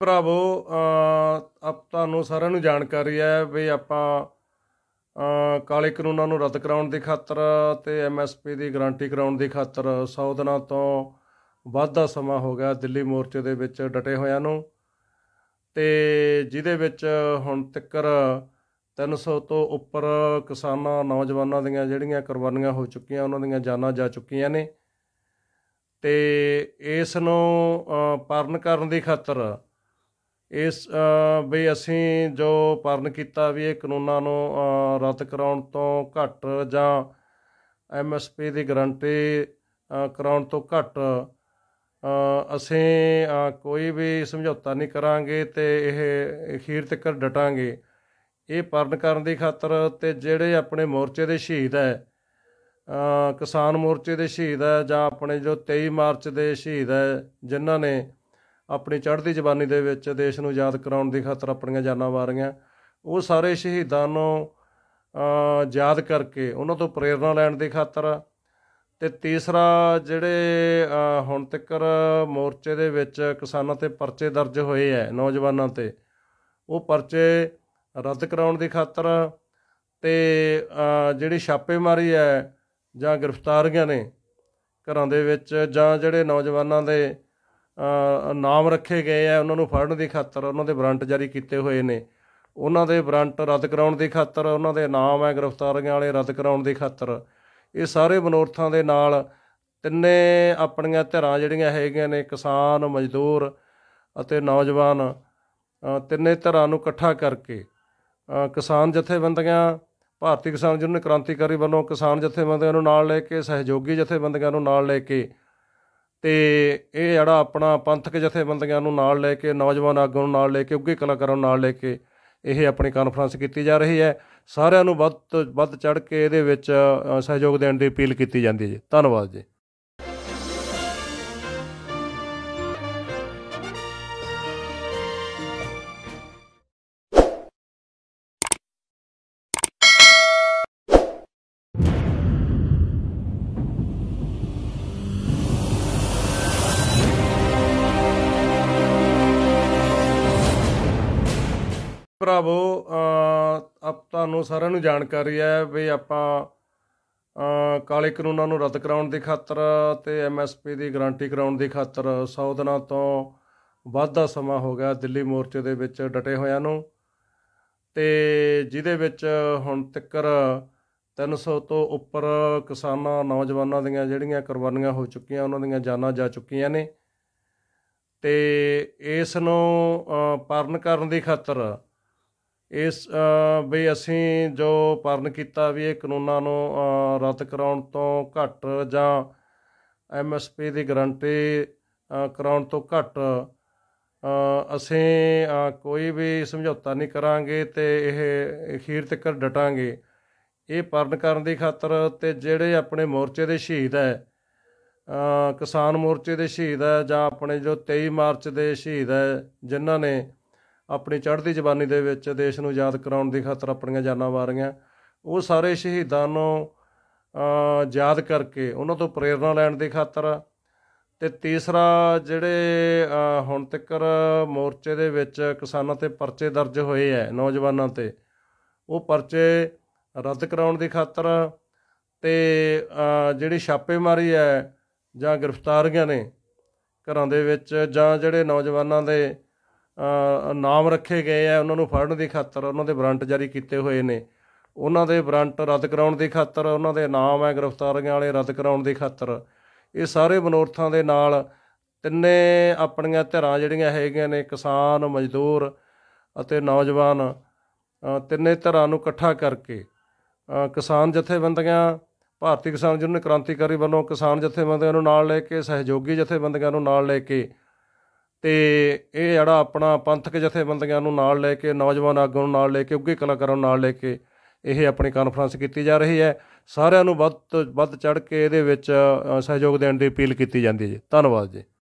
ਭਰਾਵੋ ਅਪ ਤੁਹਾਨੂੰ ਸਾਰਿਆਂ ਨੂੰ ਜਾਣਕਾਰੀ ਹੈ ਵੀ ਆਪਾਂ ਕਾਲੇ ਕਾਨੂੰਨਾਂ ਨੂੰ ਰੱਦ ਕਰਾਉਣ ਦੇ ਖਾਤਰ ਤੇ ਐਮਐਸਪੀ ਦੀ ਗਾਰੰਟੀ ਕਰਾਉਣ ਦੇ ਖਾਤਰ 100 ਦਿਨਾਂ ਤੋਂ ਵੱਧ ਦਾ ਸਮਾਂ ਹੋ ਗਿਆ ਦਿੱਲੀ ਮੋਰਚੇ ਦੇ ਵਿੱਚ ਡਟੇ ਹੋਇਆਂ ਨੂੰ ਤੇ ਜਿਹਦੇ ਵਿੱਚ ਹੁਣ ਤੱਕਰ 300 ਤੋਂ ਉੱਪਰ ਕਿਸਾਨਾਂ ਨੌਜਵਾਨਾਂ ਦੀਆਂ ਜਿਹੜੀਆਂ ਕੁਰਬਾਨੀਆਂ ਹੋ ਚੁੱਕੀਆਂ ਉਹਨਾਂ ਦੀਆਂ ਜਾਨਾਂ ਜਾ ਚੁੱਕੀਆਂ ਨੇ ਤੇ ਇਸ ਨੂੰ ਪਰਨ ਕਰਨ ਦੀ ਖਾਤਰ ਇਸ ਵੀ ਅਸੀਂ ਜੋ ਪਰਨ ਕੀਤਾ ਵੀ ਇਹ ਕਾਨੂੰਨਾਂ ਨੂੰ ਰੱਦ ਕਰਾਉਣ ਤੋਂ ਘੱਟ ਜਾਂ ਐਮਐਸਪੀ ਦੀ ਗਾਰੰਟੀ ਕਰਾਉਣ ਤੋਂ ਘੱਟ ਅਸੀਂ ਕੋਈ ਵੀ ਸਮਝੌਤਾ ਨਹੀਂ ਕਰਾਂਗੇ ਤੇ ਇਹ ਅਖੀਰ ਤੱਕ ਡਟਾਂਗੇ ਇਹ ਪਰਨ ਕਰਨ ਦੀ ਖਾਤਰ ਤੇ ਜਿਹੜੇ ਆਪਣੇ ਮੋਰਚੇ ਦੇ ਸ਼ਹੀਦ ਹੈ ਕਿਸਾਨ ਮੋਰਚੇ ਦੇ ਸ਼ਹੀਦ ਹੈ ਜਾਂ ਆਪਣੇ ਜੋ 23 ਮਾਰਚ ਦੇ ਸ਼ਹੀਦ ਹੈ ਜਿਨ੍ਹਾਂ ਨੇ ਆਪਣੀ ਚੜ੍ਹਦੀ ਜਵਾਨੀ ਦੇ ਵਿੱਚ ਦੇਸ਼ ਨੂੰ ਯਾਦ ਕਰਾਉਣ ਦੀ ਖਾਤਰ ਆਪਣੀਆਂ ਜਾਨਾਂ ਵਾਰੀਆਂ ਉਹ ਸਾਰੇ ਸ਼ਹੀਦਾਂ ਨੂੰ ਯਾਦ ਕਰਕੇ ਉਹਨਾਂ ਤੋਂ ਪ੍ਰੇਰਣਾ ਲੈਣ ਦੀ ਖਾਤਰ ਤੇ ਤੀਸਰਾ ਜਿਹੜੇ ਹੁਣ ਤੱਕ ਮੋਰਚੇ ਦੇ ਵਿੱਚ ਕਿਸਾਨਾਂ ਤੇ ਪਰਚੇ ਦਰਜ ਹੋਏ ਐ ਨੌਜਵਾਨਾਂ ਤੇ ਉਹ ਪਰਚੇ ਰੱਦ ਕਰਾਉਣ ਦੀ ਖਾਤਰ ਤੇ ਜਿਹੜੀ ਛਾਪੇਮਾਰੀ ਐ ਜਾਂ ਗ੍ਰਿਫਤਾਰੀਆਂ ਨੇ ਘਰਾਂ ਦੇ ਵਿੱਚ ਜਾਂ ਜਿਹੜੇ ਨੌਜਵਾਨਾਂ ਦੇ ਨਾਮ ਰੱਖੇ ਗਏ ਆ ਉਹਨਾਂ ਨੂੰ ਫੜਨ ਦੀ ਖਾਤਰ ਉਹਨਾਂ ਦੇ ਵਾਰੰਟ ਜਾਰੀ ਕੀਤੇ ਹੋਏ ਨੇ ਉਹਨਾਂ ਦੇ ਵਾਰੰਟ ਰੱਦ ਕਰਾਉਣ ਦੀ ਖਾਤਰ ਉਹਨਾਂ ਦੇ ਨਾਮ ਹੈ ਗ੍ਰਿਫਤਾਰੀਆਂ ਵਾਲੇ ਰੱਦ ਕਰਾਉਣ ਦੀ ਖਾਤਰ ਇਹ ਸਾਰੇ ਬਨੋਰਥਾਂ ਦੇ ਨਾਲ ਤਿੰਨੇ ਆਪਣੀਆਂ ਧਿਰਾਂ ਜਿਹੜੀਆਂ ਹੈਗੀਆਂ ਨੇ ਕਿਸਾਨ ਮਜ਼ਦੂਰ ਅਤੇ ਨੌਜਵਾਨ ਤਿੰਨੇ ਧਿਰਾਂ ਨੂੰ ਇਕੱਠਾ ਕਰਕੇ ਕਿਸਾਨ ਜਥੇਬੰਦੀਆਂ ਭਾਰਤੀ ਕਿਸਾਨ ਨੇ ਕ੍ਰਾਂਤੀਕਾਰੀ ਵੱਲੋਂ ਕਿਸਾਨ ਜਥੇਬੰਦੀਆਂ ਨੂੰ ਨਾਲ ਲੈ ਕੇ ਸਹਿਯੋਗੀ ਜਥੇਬੰਦੀਆਂ ਨੂੰ ਨਾਲ ਲੈ ਕੇ ਤੇ ਇਹ ਜਿਹੜਾ ਆਪਣਾ ਪੰਥਕ ਜਥੇਬੰਦੀਆਂ ਨੂੰ ਨਾਲ ਲੈ ਕੇ ਨੌਜਵਾਨ ਆਗੂਆਂ ਨੂੰ ਨਾਲ ਲੈ ਕੇ ਉੱਗੇ ਕਲਾਕਾਰਾਂ ਨੂੰ ਨਾਲ ਲੈ ਕੇ ਇਹ ਆਪਣੀ ਕਾਨਫਰੰਸ ਕੀਤੀ ਜਾ ਰਹੀ ਹੈ ਸਾਰਿਆਂ ਨੂੰ ਵੱਧ ਵੱਧ ਚੜ ਕੇ ਇਹਦੇ ਵਿੱਚ ਸਹਿਯੋਗ ਦੇਣ ਦੀ ਅਪੀਲ ਕੀਤੀ ਜਾਂਦੀ ਹੈ ਜੀ ਧੰਨਵਾਦ ਜੀ ਭਰਾਵੋ ਅਪ ਤੁਹਾਨੂੰ ਸਾਰਿਆਂ ਨੂੰ ਜਾਣਕਾਰੀ ਹੈ ਵੀ ਆਪਾਂ ਕਾਲੇ ਕਾਨੂੰਨਾਂ ਨੂੰ ਰੱਦ ਕਰਾਉਣ ਦੇ ਖਾਤਰ ਤੇ ਐਮਐਸਪੀ ਦੀ ਗਾਰੰਟੀ ਕਰਾਉਣ ਦੇ ਖਾਤਰ 100 ਦਿਨਾਂ ਤੋਂ ਵੱਧ ਦਾ ਸਮਾਂ ਹੋ ਗਿਆ ਦਿੱਲੀ ਮੋਰਚੇ ਦੇ ਵਿੱਚ ਡਟੇ ਹੋਇਆਂ ਨੂੰ ਤੇ ਜਿਹਦੇ ਵਿੱਚ ਹੁਣ ਤੱਕਰ 300 ਤੋਂ ਉੱਪਰ ਕਿਸਾਨਾਂ ਨੌਜਵਾਨਾਂ ਦੀਆਂ ਜਿਹੜੀਆਂ ਕੁਰਬਾਨੀਆਂ ਹੋ ਚੁੱਕੀਆਂ ਉਹਨਾਂ ਦੀਆਂ ਜਾਨਾਂ ਜਾ ਚੁੱਕੀਆਂ ਨੇ ਤੇ ਇਸ ਨੂੰ ਪਰਨ ਕਰਨ ਦੀ ਖਾਤਰ ਇਸ ਵੀ ਅਸੀਂ ਜੋ ਪਰਨ ਕੀਤਾ ਵੀ ਇਹ ਕਾਨੂੰਨਾਂ ਨੂੰ ਰੱਦ ਕਰਾਉਣ ਤੋਂ ਘੱਟ ਜਾਂ ਐਮਐਸਪੀ ਦੀ ਗਾਰੰਟੀ ਕਰਾਉਣ ਤੋਂ ਘੱਟ ਅਸੀਂ ਕੋਈ ਵੀ ਸਮਝੌਤਾ ਨਹੀਂ ਕਰਾਂਗੇ ਤੇ ਇਹ ਅਖੀਰ ਤੱਕ ਡਟਾਂਗੇ ਇਹ ਪਰਨ ਕਰਨ ਦੀ ਖਾਤਰ ਤੇ ਜਿਹੜੇ ਆਪਣੇ ਮੋਰਚੇ ਦੇ ਸ਼ਹੀਦ ਹੈ ਕਿਸਾਨ ਮੋਰਚੇ ਦੇ ਸ਼ਹੀਦ ਹੈ ਜਾਂ ਆਪਣੇ ਜੋ 23 ਮਾਰਚ ਦੇ ਸ਼ਹੀਦ ਹੈ ਜਿਨ੍ਹਾਂ ਨੇ ਆਪਣੀ ਚੜ੍ਹਦੀ ਜਵਾਨੀ ਦੇ ਵਿੱਚ ਦੇਸ਼ ਨੂੰ ਯਾਦ ਕਰਾਉਣ ਦੀ ਖਾਤਰ ਆਪਣੀਆਂ ਜਾਨਾਂ ਵਾਰੀਆਂ ਉਹ ਸਾਰੇ ਸ਼ਹੀਦਾਂ ਨੂੰ ਯਾਦ ਕਰਕੇ ਉਹਨਾਂ ਤੋਂ ਪ੍ਰੇਰਣਾ ਲੈਣ ਦੀ ਖਾਤਰ ਤੇ ਤੀਸਰਾ ਜਿਹੜੇ ਹੁਣ ਤੱਕ ਮੋਰਚੇ ਦੇ ਵਿੱਚ ਕਿਸਾਨਾਂ ਤੇ ਪਰਚੇ ਦਰਜ ਹੋਏ ਐ ਨੌਜਵਾਨਾਂ ਤੇ ਉਹ ਪਰਚੇ ਰੱਦ ਕਰਾਉਣ ਦੀ ਖਾਤਰ ਤੇ ਜਿਹੜੀ ਛਾਪੇਮਾਰੀ ਐ ਜਾਂ ਗ੍ਰਿਫਤਾਰੀਆਂ ਨੇ ਘਰਾਂ ਦੇ ਵਿੱਚ ਜਾਂ ਜਿਹੜੇ ਨੌਜਵਾਨਾਂ ਦੇ ਨਾਮ ਰੱਖੇ ਗਏ ਆ ਉਹਨਾਂ ਨੂੰ ਫੜਨ ਦੀ ਖਾਤਰ ਉਹਨਾਂ ਦੇ ਵਾਰੰਟ ਜਾਰੀ ਕੀਤੇ ਹੋਏ ਨੇ ਉਹਨਾਂ ਦੇ ਵਾਰੰਟ ਰੱਦ ਕਰਾਉਣ ਦੀ ਖਾਤਰ ਉਹਨਾਂ ਦੇ ਨਾਮ ਹੈ ਗ੍ਰਿਫਤਾਰੀਆਂ ਵਾਲੇ ਰੱਦ ਕਰਾਉਣ ਦੀ ਖਾਤਰ ਇਹ ਸਾਰੇ ਬਨੋਰਥਾਂ ਦੇ ਨਾਲ ਤਿੰਨੇ ਆਪਣੀਆਂ ਧਿਰਾਂ ਜਿਹੜੀਆਂ ਹੈਗੀਆਂ ਨੇ ਕਿਸਾਨ ਮਜ਼ਦੂਰ ਅਤੇ ਨੌਜਵਾਨ ਤਿੰਨੇ ਧਿਰਾਂ ਨੂੰ ਇਕੱਠਾ ਕਰਕੇ ਕਿਸਾਨ ਜਥੇਬੰਦੀਆਂ ਭਾਰਤੀ ਕਿਸਾਨ ਨੇ ਕ੍ਰਾਂਤੀਕਾਰੀ ਵੱਲੋਂ ਕਿਸਾਨ ਜਥੇਬੰਦੀਆਂ ਨੂੰ ਨਾਲ ਲੈ ਕੇ ਸਹਿਯੋਗੀ ਜਥੇਬੰਦੀਆਂ ਨੂੰ ਨਾਲ ਲੈ ਕੇ ਤੇ ਇਹ ਜਿਹੜਾ ਆਪਣਾ ਪੰਥਕ ਜਥੇਬੰਦੀਆਂ ਨੂੰ ਨਾਲ ਲੈ ਕੇ ਨੌਜਵਾਨ ਆਗੂਆਂ ਨੂੰ ਨਾਲ ਲੈ ਕੇ ਉੱਗੇ ਕਲਾਕਾਰਾਂ ਨੂੰ ਨਾਲ ਲੈ ਕੇ ਇਹ ਆਪਣੀ ਕਾਨਫਰੰਸ ਕੀਤੀ ਜਾ ਰਹੀ ਹੈ ਸਾਰਿਆਂ ਨੂੰ ਵੱਧ ਵੱਧ ਚੜ ਕੇ ਇਹਦੇ ਵਿੱਚ ਸਹਿਯੋਗ ਦੇਣ ਦੀ ਅਪੀਲ ਕੀਤੀ ਜਾਂਦੀ ਹੈ ਜੀ ਧੰਨਵਾਦ ਜੀ